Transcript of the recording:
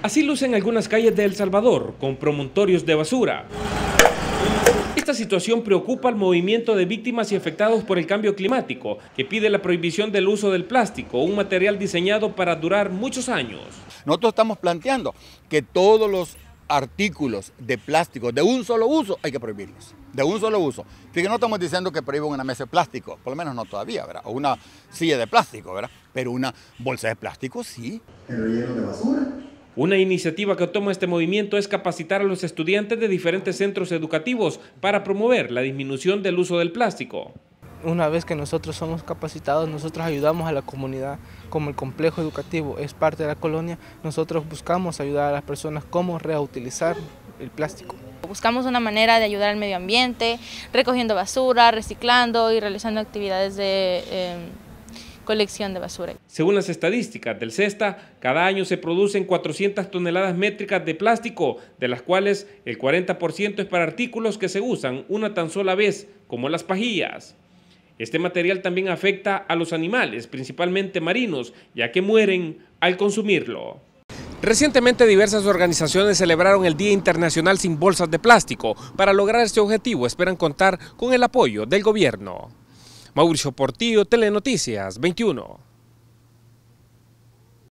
Así lucen algunas calles de El Salvador, con promontorios de basura. Esta situación preocupa al movimiento de víctimas y afectados por el cambio climático, que pide la prohibición del uso del plástico, un material diseñado para durar muchos años. Nosotros estamos planteando que todos los artículos de plástico de un solo uso hay que prohibirlos. De un solo uso. que no estamos diciendo que prohíban una mesa de plástico, por lo menos no todavía, ¿verdad? O una silla de plástico, ¿verdad? Pero una bolsa de plástico sí. El relleno de basura una iniciativa que toma este movimiento es capacitar a los estudiantes de diferentes centros educativos para promover la disminución del uso del plástico. Una vez que nosotros somos capacitados, nosotros ayudamos a la comunidad, como el complejo educativo es parte de la colonia, nosotros buscamos ayudar a las personas cómo reutilizar el plástico. Buscamos una manera de ayudar al medio ambiente, recogiendo basura, reciclando y realizando actividades de... Eh, colección de basura. Según las estadísticas del CESTA, cada año se producen 400 toneladas métricas de plástico, de las cuales el 40% es para artículos que se usan una tan sola vez, como las pajillas. Este material también afecta a los animales, principalmente marinos, ya que mueren al consumirlo. Recientemente diversas organizaciones celebraron el Día Internacional sin Bolsas de Plástico. Para lograr este objetivo esperan contar con el apoyo del gobierno. Mauricio Portillo, Telenoticias 21.